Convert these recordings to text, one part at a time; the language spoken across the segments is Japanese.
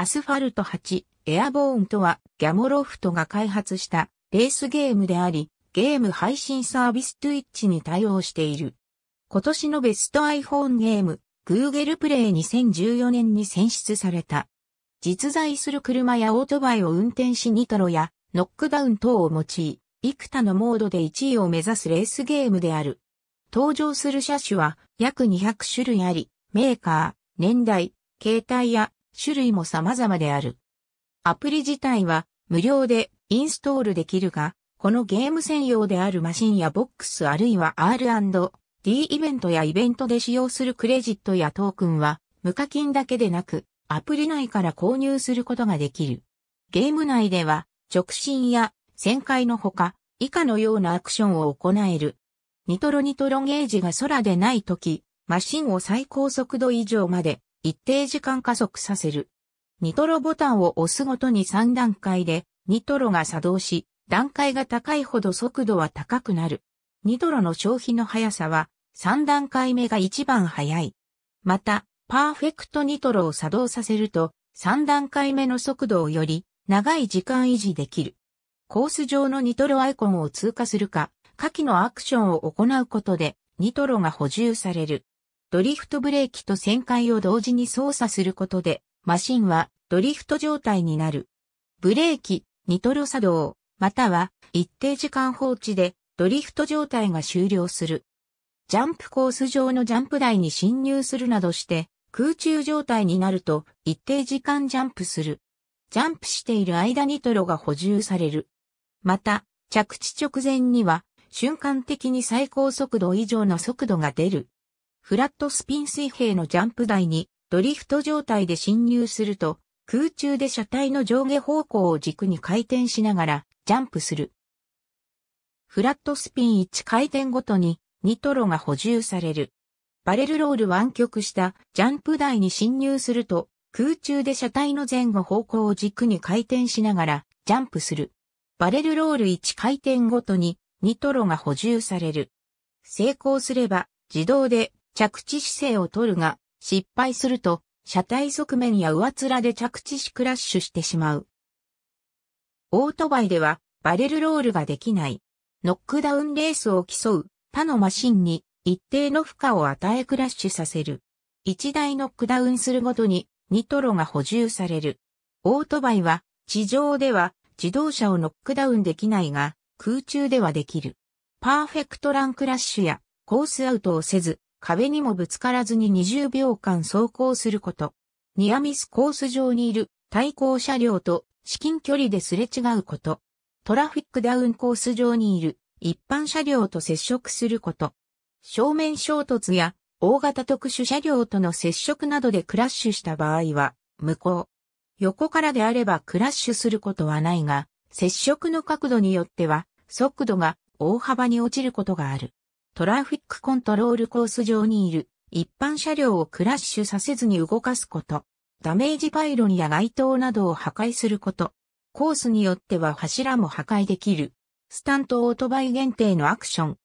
アスファルト8、エアボーンとは、ギャモロフトが開発したレースゲームであり、ゲーム配信サービス Twitch に対応している。今年のベスト iPhone ゲーム、Google Play 2014年に選出された。実在する車やオートバイを運転しニトロやノックダウン等を用い、幾多のモードで1位を目指すレースゲームである。登場する車種は約200種類あり、メーカー、年代、携帯や種類も様々である。アプリ自体は無料でインストールできるが、このゲーム専用であるマシンやボックスあるいは R&D イベントやイベントで使用するクレジットやトークンは無課金だけでなくアプリ内から購入することができる。ゲーム内では直進や旋回のほか以下のようなアクションを行える。ニトロニトロゲージが空でない時、マシンを最高速度以上まで一定時間加速させる。ニトロボタンを押すごとに3段階で、ニトロが作動し、段階が高いほど速度は高くなる。ニトロの消費の速さは、3段階目が一番速い。また、パーフェクトニトロを作動させると、3段階目の速度をより長い時間維持できる。コース上のニトロアイコンを通過するか、下記のアクションを行うことで、ニトロが補充される。ドリフトブレーキと旋回を同時に操作することで、マシンはドリフト状態になる。ブレーキ、ニトロ作動、または一定時間放置でドリフト状態が終了する。ジャンプコース上のジャンプ台に侵入するなどして、空中状態になると一定時間ジャンプする。ジャンプしている間ニトロが補充される。また、着地直前には瞬間的に最高速度以上の速度が出る。フラットスピン水平のジャンプ台にドリフト状態で侵入すると、空中で車体の上下方向を軸に回転しながらジャンプする。フラットスピン1回転ごとにニトロが補充される。バレルロール湾曲したジャンプ台に侵入すると、空中で車体の前後方向を軸に回転しながらジャンプする。バレルロール1回転ごとにニトロが補充される。成功すれば自動で着地姿勢を取るが、失敗すると、車体側面や上面で着地しクラッシュしてしまう。オートバイでは、バレルロールができない。ノックダウンレースを競う他のマシンに一定の負荷を与えクラッシュさせる。一台ノックダウンするごとにニトロが補充される。オートバイは地上では自動車をノックダウンできないが空中ではできる。パーフェクトランクラッシュやコースアウトをせず壁にもぶつからずに20秒間走行すること。ニアミスコース上にいる対向車両と至近距離ですれ違うこと。トラフィックダウンコース上にいる一般車両と接触すること。正面衝突や大型特殊車両との接触などでクラッシュした場合は無効。横からであればクラッシュすることはないが、接触の角度によっては速度が大幅に落ちることがある。トラフィックコントロールコース上にいる一般車両をクラッシュさせずに動かすこと、ダメージパイロンや街灯などを破壊すること、コースによっては柱も破壊できる、スタントオートバイ限定のアクション。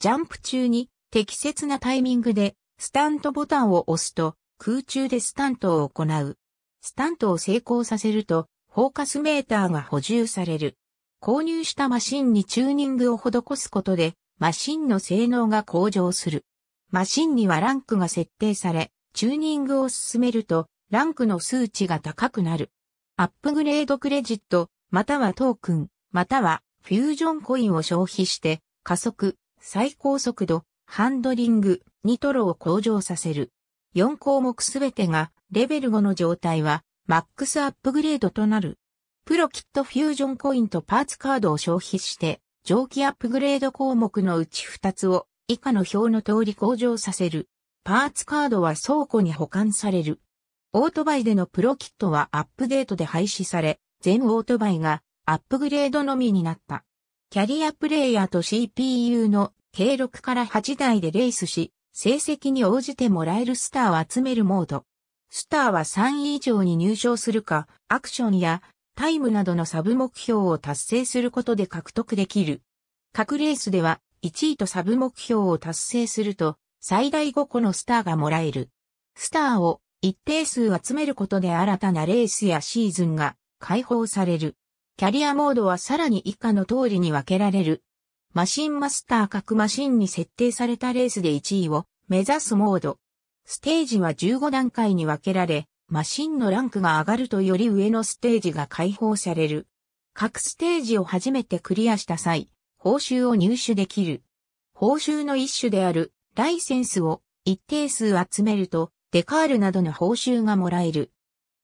ジャンプ中に適切なタイミングでスタントボタンを押すと空中でスタントを行う。スタントを成功させるとフォーカスメーターが補充される。購入したマシンにチューニングを施すことでマシンの性能が向上する。マシンにはランクが設定され、チューニングを進めると、ランクの数値が高くなる。アップグレードクレジット、またはトークン、またはフュージョンコインを消費して、加速、最高速度、ハンドリング、ニトロを向上させる。4項目すべてが、レベル5の状態は、マックスアップグレードとなる。プロキットフュージョンコインとパーツカードを消費して、蒸気アップグレード項目のうち2つを以下の表の通り向上させる。パーツカードは倉庫に保管される。オートバイでのプロキットはアップデートで廃止され、全オートバイがアップグレードのみになった。キャリアプレイヤーと CPU の計6から8台でレースし、成績に応じてもらえるスターを集めるモード。スターは3位以上に入賞するか、アクションやタイムなどのサブ目標を達成することで獲得できる。各レースでは1位とサブ目標を達成すると最大5個のスターがもらえる。スターを一定数集めることで新たなレースやシーズンが解放される。キャリアモードはさらに以下の通りに分けられる。マシンマスター各マシンに設定されたレースで1位を目指すモード。ステージは15段階に分けられ、マシンのランクが上がるとより上のステージが解放される。各ステージを初めてクリアした際、報酬を入手できる。報酬の一種であるライセンスを一定数集めると、デカールなどの報酬がもらえる。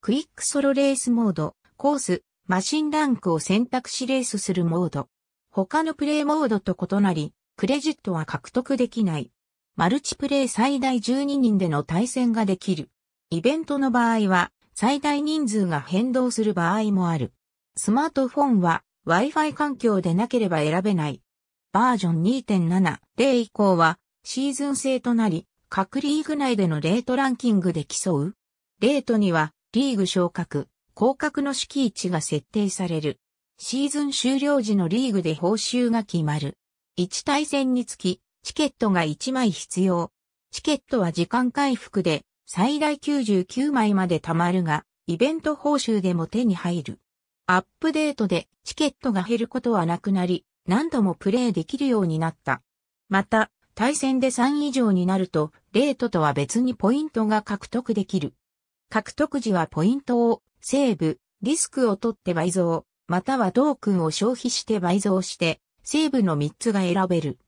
クイックソロレースモード、コース、マシンランクを選択しレースするモード。他のプレイモードと異なり、クレジットは獲得できない。マルチプレイ最大12人での対戦ができる。イベントの場合は、最大人数が変動する場合もある。スマートフォンは Wi-Fi 環境でなければ選べない。バージョン2 7例以降はシーズン制となり、各リーグ内でのレートランキングで競う。レートにはリーグ昇格、降格の敷位置が設定される。シーズン終了時のリーグで報酬が決まる。1対戦につき、チケットが1枚必要。チケットは時間回復で最大99枚まで貯まるが、イベント報酬でも手に入る。アップデートでチケットが減ることはなくなり、何度もプレイできるようになった。また、対戦で3以上になると、レートとは別にポイントが獲得できる。獲得時はポイントを、セーブ、リスクを取って倍増、または同君を消費して倍増して、セーブの3つが選べる。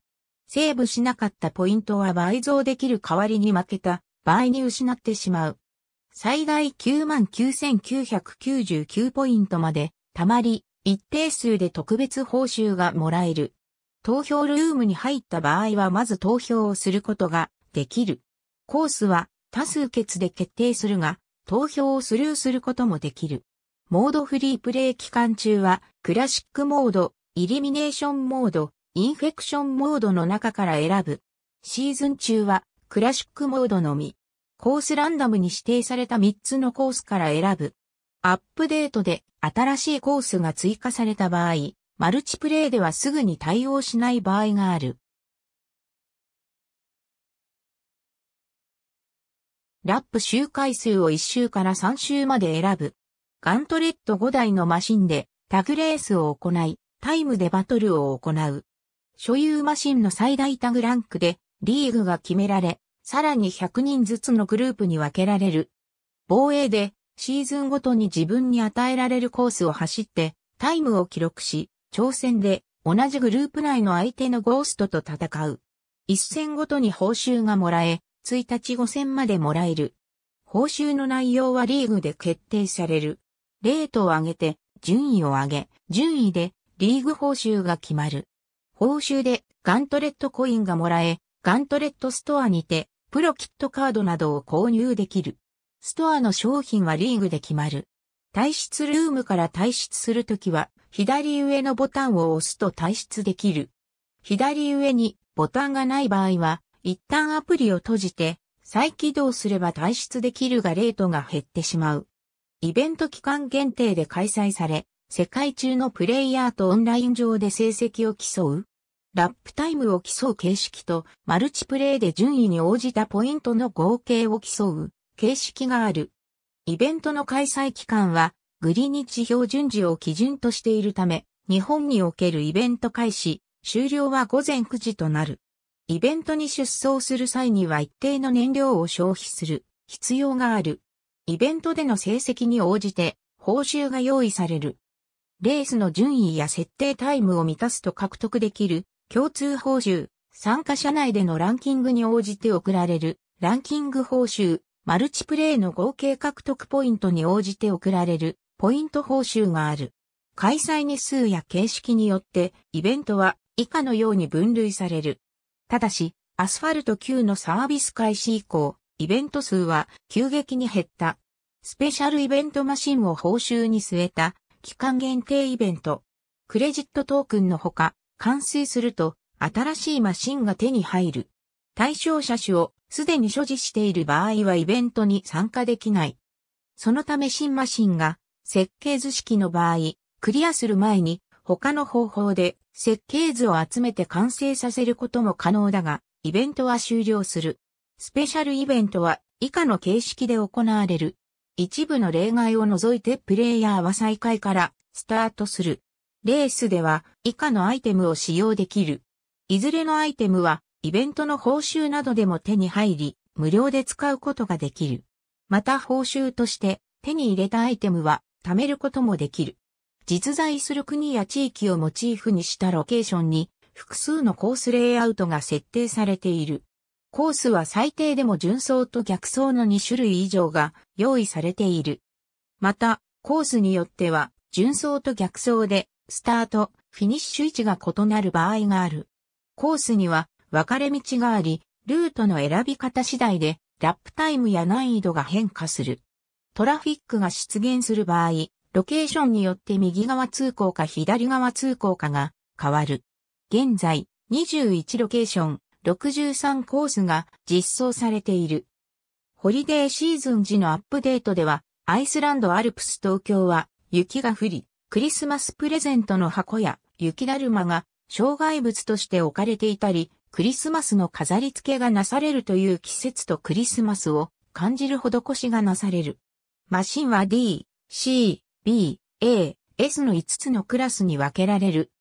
セーブしなかったポイントは倍増できる代わりに負けた場合に失ってしまう。最大99,999ポイントまで、たまり、一定数で特別報酬がもらえる。投票ルームに入った場合はまず投票をすることができる。コースは多数決で決定するが、投票をスルーすることもできる。モードフリープレイ期間中は、クラシックモード、イリミネーションモード、インフェクションモードの中から選ぶ。シーズン中は、クラシックモードのみ、コースランダムに指定された3つのコースから選ぶ。アップデートで新しいコースが追加された場合、マルチプレイではすぐに対応しない場合がある。ラップ周回数を1周から3周まで選ぶ。ガントレット5台のマシンでタグレースを行い、タイムでバトルを行う。所有マシンの最大タグランクでリーグが決められ、さらに100人ずつのグループに分けられる。防衛でシーズンごとに自分に与えられるコースを走ってタイムを記録し、挑戦で同じグループ内の相手のゴーストと戦う。一戦ごとに報酬がもらえ、1日5戦までもらえる。報酬の内容はリーグで決定される。レートを上げて、順位を上げ、順位でリーグ報酬が決まる。報酬でガントレットコインがもらえ、ガントレットストアにて、プロキットカードなどを購入できる。ストアの商品はリーグで決まる。退出ルームから退出するときは、左上のボタンを押すと退出できる。左上にボタンがない場合は、一旦アプリを閉じて、再起動すれば退出できるがレートが減ってしまう。イベント期間限定で開催され、世界中のプレイヤーとオンライン上で成績を競うラップタイムを競う形式と、マルチプレイで順位に応じたポイントの合計を競う形式がある。イベントの開催期間は、グリニッジ標準時を基準としているため、日本におけるイベント開始、終了は午前9時となる。イベントに出走する際には一定の燃料を消費する必要がある。イベントでの成績に応じて報酬が用意される。レースの順位や設定タイムを満たすと獲得できる共通報酬、参加者内でのランキングに応じて送られる、ランキング報酬、マルチプレイの合計獲得ポイントに応じて送られる、ポイント報酬がある。開催日数や形式によって、イベントは以下のように分類される。ただし、アスファルト9のサービス開始以降、イベント数は急激に減った。スペシャルイベントマシンを報酬に据えた期間限定イベント。クレジットトークンのほか、完成すると、新しいマシンが手に入る。対象車種をすでに所持している場合はイベントに参加できない。そのため新マシンが設計図式の場合、クリアする前に他の方法で設計図を集めて完成させることも可能だが、イベントは終了する。スペシャルイベントは以下の形式で行われる。一部の例外を除いてプレイヤーは再開からスタートする。レースでは以下のアイテムを使用できる。いずれのアイテムはイベントの報酬などでも手に入り、無料で使うことができる。また報酬として手に入れたアイテムは貯めることもできる。実在する国や地域をモチーフにしたロケーションに複数のコースレイアウトが設定されている。コースは最低でも純走と逆走の2種類以上が用意されている。また、コースによっては、純走と逆走でスタート、フィニッシュ位置が異なる場合がある。コースには分かれ道があり、ルートの選び方次第でラップタイムや難易度が変化する。トラフィックが出現する場合、ロケーションによって右側通行か左側通行かが変わる。現在、21ロケーション、63コースが実装されている。ホリデーシーズン時のアップデートでは、アイスランドアルプス東京は雪が降り、クリスマスプレゼントの箱や雪だるまが障害物として置かれていたり、クリスマスの飾り付けがなされるという季節とクリスマスを感じる施しがなされる。マシンは D、C、B、A、S の5つのクラスに分けられる。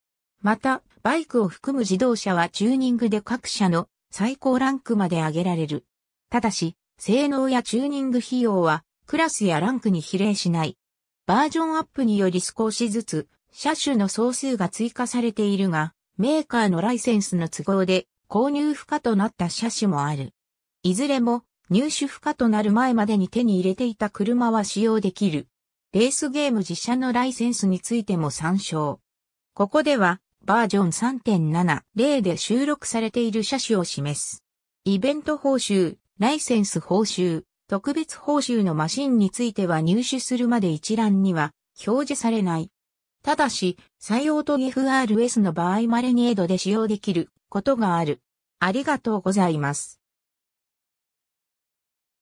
また、バイクを含む自動車はチューニングで各社の最高ランクまで上げられる。ただし、性能やチューニング費用はクラスやランクに比例しない。バージョンアップにより少しずつ車種の総数が追加されているが、メーカーのライセンスの都合で購入不可となった車種もある。いずれも入手不可となる前までに手に入れていた車は使用できる。レースゲーム自社のライセンスについても参照。ここではバージョン3.70で収録されている車種を示す。イベント報酬、ライセンス報酬、特別報酬のマシンについては入手するまで一覧には表示されない。ただし、採用と FRS の場合稀にエドで使用できることがある。ありがとうございます。